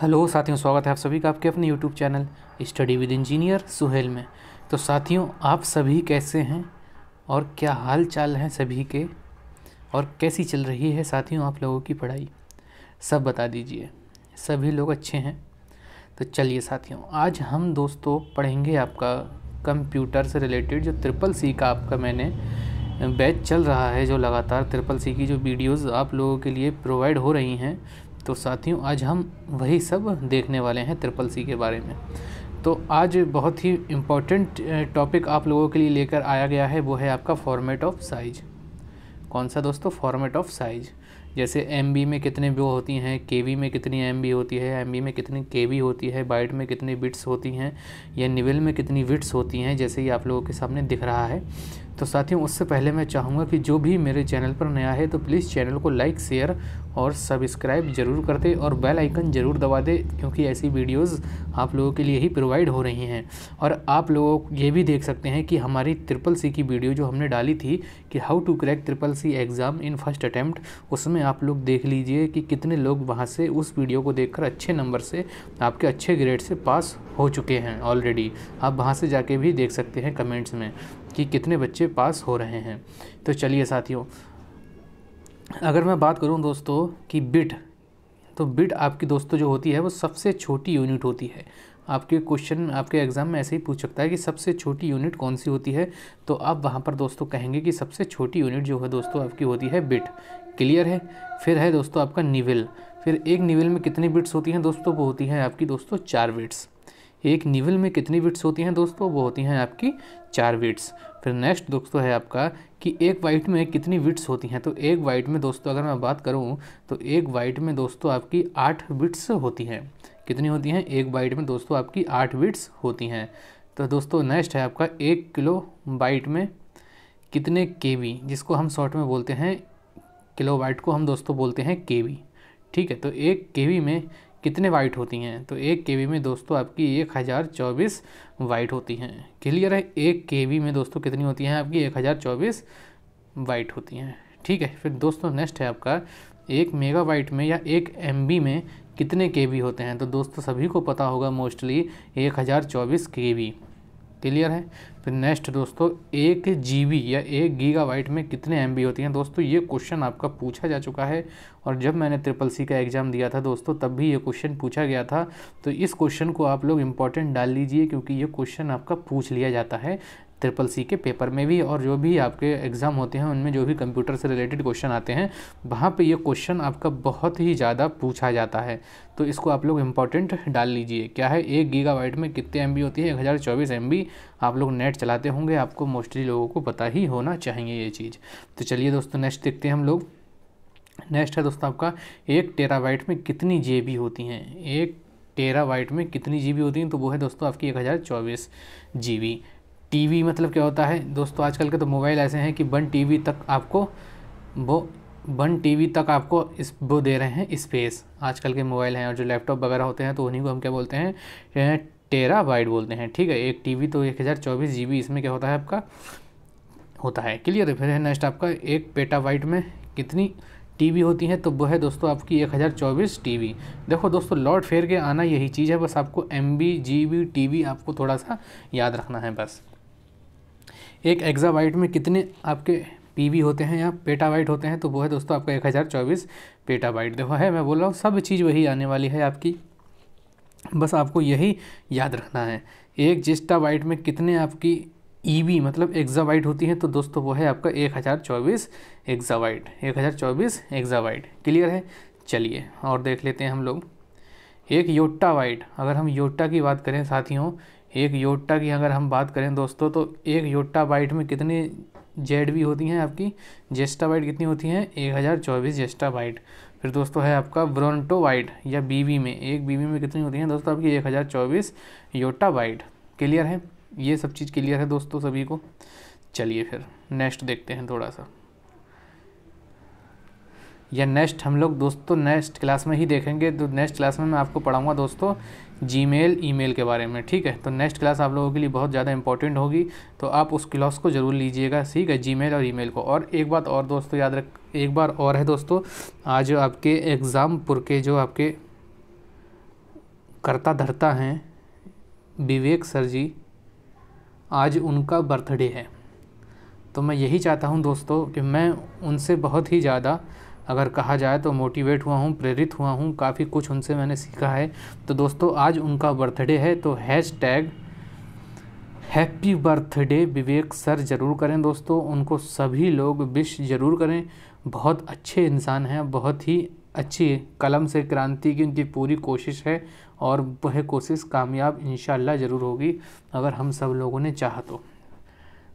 hello साथियों स्वागत है आप सभी का आपके अपने YouTube channel study with engineer Suhail में तो साथियों आप सभी कैसे हैं और क्या हाल चाल हैं सभी के और कैसी चल रही है साथियों आप लोगों की पढ़ाई सब बता दीजिए सभी लोग अच्छे हैं तो चलिए साथियों आज हम दोस्तों पढ़ेंगे आपका कंप्यूटर से रिलेटेड जो ट्रिपल सी का आपका मैंने बैच चल रहा है जो लगातार ट्रिपल सी की जो वीडियोस आप लोगों के लिए प्रोवाइड हो रही हैं तो साथियों आज हम वही सब देखने वाले हैं ट्रिपल सी के बारे में तो आज बहुत ही इम्पॉर्टेंट टॉपिक आप लोगों के लिए लेकर आया गया है वो है आपका फॉर्मेट ऑफ साइज कौन सा दोस्तों फॉर्मेट ऑफ साइज जैसे एम में कितने वो होती हैं के में कितनी एम होती है एम में कितनी के होती है बाइट में कितनी बिट्स होती हैं या निवेल में कितनी विट्स होती हैं जैसे ये आप लोगों के सामने दिख रहा है तो साथियों उससे पहले मैं चाहूँगा कि जो भी मेरे चैनल पर नया है तो प्लीज़ चैनल को लाइक शेयर और सब्सक्राइब जरूर कर दे और बेल आइकन ज़रूर दबा दे क्योंकि ऐसी वीडियोस आप लोगों के लिए ही प्रोवाइड हो रही हैं और आप लोग ये भी देख सकते हैं कि हमारी ट्रिपल सी की वीडियो जो हमने डाली थी कि how to crack triple C exam in first attempt उसमें आप लोग देख लीजिए कि कितने लोग वहाँ से उस वीडियो को देख अच्छे नंबर से आपके अच्छे ग्रेड से पास हो चुके हैं ऑलरेडी आप वहाँ से जाके भी देख सकते हैं कमेंट्स में कि कितने बच्चे पास हो रहे हैं तो चलिए साथियों अगर मैं बात करूं दोस्तों कि बिट तो बिट आपकी दोस्तों जो होती है वो सबसे छोटी यूनिट होती है आपके क्वेश्चन आपके एग्ज़ाम में ऐसे ही पूछ सकता है कि सबसे छोटी यूनिट कौन सी होती है तो आप वहाँ पर दोस्तों कहेंगे कि सबसे छोटी यूनिट जो है दोस्तों आपकी होती है बिट क्लियर है फिर है दोस्तों आपका निविल फिर एक निविल में कितनी बिट्स होती हैं दोस्तों वो होती हैं आपकी दोस्तों चार बिट्स एक निवल में कितनी विट्स होती हैं दोस्तों वो होती हैं आपकी चार विट्स फिर नेक्स्ट दोस्तों है आपका कि एक वाइट में कितनी विट्स होती हैं तो एक वाइट में दोस्तों अगर मैं बात करूँ तो एक वाइट में दोस्तों आपकी आठ विट्स होती हैं कितनी होती हैं एक वाइट में दोस्तों आपकी आठ बिट्स होती हैं तो दोस्तों नेक्स्ट है आपका एक किलो बाइट में कितने के जिसको हम शॉर्ट में बोलते हैं किलो वाइट को हम दोस्तों बोलते हैं के ठीक है तो एक के में कितने वाइट होती हैं तो एक के में दोस्तों आपकी एक हज़ार चौबीस वाइट होती हैं क्लियर है एक के में दोस्तों कितनी होती हैं आपकी एक हज़ार चौबीस वाइट होती हैं ठीक है फिर दोस्तों नेक्स्ट है आपका एक मेगा वाइट में या एक एम में कितने के होते हैं तो दोस्तों सभी को पता होगा मोस्टली एक हज़ार चौबीस के क्लियर है फिर नेक्स्ट दोस्तों एक जीबी या एक वाइट में कितने एमबी होती हैं दोस्तों ये क्वेश्चन आपका पूछा जा चुका है और जब मैंने ट्रिपल सी का एग्ज़ाम दिया था दोस्तों तब भी ये क्वेश्चन पूछा गया था तो इस क्वेश्चन को आप लोग इंपॉर्टेंट डाल लीजिए क्योंकि ये क्वेश्चन आपका पूछ लिया जाता है ट्रिपल सी के पेपर में भी और जो भी आपके एग्ज़ाम होते हैं उनमें जो भी कंप्यूटर से रिलेटेड क्वेश्चन आते हैं वहाँ पे ये क्वेश्चन आपका बहुत ही ज़्यादा पूछा जाता है तो इसको आप लोग इंपॉर्टेंट डाल लीजिए क्या है एक गीगा में कितने एम होती है एक हज़ार चौबीस एम आप लोग नेट चलाते होंगे आपको मोस्टली लोगों को पता ही होना चाहिए ये चीज़ तो चलिए दोस्तों नेक्स्ट देखते हैं हम लोग नेक्स्ट है दोस्तों आपका एक टेरा में कितनी जे होती हैं एक टेरा वाइट में कितनी जीबी होती हैं तो वो है दोस्तों आपकी एक हज़ार चौबीस जी टीवी मतलब क्या होता है दोस्तों आजकल के तो मोबाइल ऐसे हैं कि वन टीवी तक आपको वो वन टीवी तक आपको इस वो दे रहे हैं स्पेस आजकल के मोबाइल हैं और जो लैपटॉप वगैरह होते हैं तो उन्हीं को हम क्या बोलते हैं टेरा वाइड बोलते हैं ठीक है एक टीवी तो एक हज़ार चौबीस जी बी इसमें क्या होता है आपका होता है क्लियर है फिर है नेक्स्ट आपका एक पेटा वाइट में कितनी टीवी होती है तो वो है दोस्तों आपकी एक हज़ार चौबीस टी देखो दोस्तों लॉर्ड फेयर के आना यही चीज़ है बस आपको M B G B T आपको थोड़ा सा याद रखना है बस एक एग्जाबाइट में कितने आपके पीवी होते हैं या पेटाबाइट होते हैं तो वो है दोस्तों आपका एक हज़ार चौबीस पेटाबाइट देखो है मैं बोल रहा हूँ सब चीज़ वही आने वाली है आपकी बस आपको यही याद रखना है एक जिस्टाबाइट में कितने आपकी ई e मतलब एग्जाबाइट होती है तो दोस्तों वो है आपका एक हज़ार चौबीस एग्जाबाइट एक हज़ार चौबीस एग्जाबाइट क्लियर है चलिए और देख लेते हैं हम लोग एक योटा वाइट अगर हम योटा की बात करें साथियों एक योटा की अगर हम बात करें दोस्तों तो एक योटा बाइट में कितनी जेड भी होती हैं आपकी जेस्टा बाइट कितनी होती हैं एक हज़ार चौबीस जेस्टा बाइट फिर दोस्तों है आपका ब्रोंटो वाइट या बीवी में एक बीवी में कितनी होती हैं दोस्तों आपकी एक हज़ार चौबीस योटा बाइट क्लियर है ये सब चीज़ क्लियर है दोस्तों सभी को चलिए फिर नेक्स्ट देखते हैं थोड़ा सा या नेक्स्ट हम लोग दोस्तों नेक्स्ट क्लास में ही देखेंगे तो नेक्स्ट क्लास में मैं आपको पढ़ाऊँगा दोस्तों जीमेल ईमेल के बारे में ठीक है तो नेक्स्ट क्लास आप लोगों के लिए बहुत ज़्यादा इंपॉर्टेंट होगी तो आप उस क्लास को ज़रूर लीजिएगा ठीक है जीमेल और ईमेल को और एक बात और दोस्तों याद रख एक बार और है दोस्तों आज आपके एग्ज़ामपुर के जो आपके करता धरता हैं विवेक सर जी आज उनका बर्थडे है तो मैं यही चाहता हूँ दोस्तों कि मैं उनसे बहुत ही ज़्यादा अगर कहा जाए तो मोटिवेट हुआ हूँ प्रेरित हुआ हूँ काफ़ी कुछ उनसे मैंने सीखा है तो दोस्तों आज उनका बर्थडे है तो hashtag happy birthday Vivek sir ज़रूर करें दोस्तों उनको सभी लोग विश ज़रूर करें बहुत अच्छे इंसान हैं बहुत ही अच्छी कलम से क्रांति की उनकी पूरी कोशिश है और वह कोशिश कामयाब इन ज़रूर होगी अगर हम सब लोगों ने चाह तो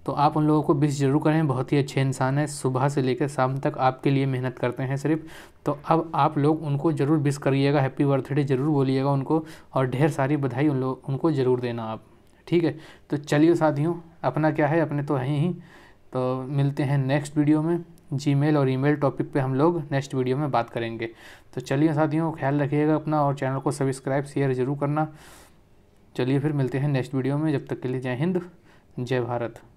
तो आप उन लोगों को विश जरूर करें बहुत ही अच्छे इंसान हैं सुबह से लेकर शाम तक आपके लिए मेहनत करते हैं सिर्फ तो अब आप लोग उनको ज़रूर विश करिएगा हैप्पी बर्थडे ज़रूर बोलिएगा उनको और ढेर सारी बधाई उन लोग उनको ज़रूर देना आप ठीक है तो चलिए साथियों अपना क्या है अपने तो हैं ही तो मिलते हैं नेक्स्ट वीडियो में जीमेल और ईमेल टॉपिक पे हम लोग नेक्स्ट वीडियो में बात करेंगे तो चलिए साथियों ख्याल रखिएगा अपना और चैनल को सब्सक्राइब शेयर ज़रूर करना चलिए फिर मिलते हैं नेक्स्ट वीडियो में जब तक के लिए जय हिंद जय भारत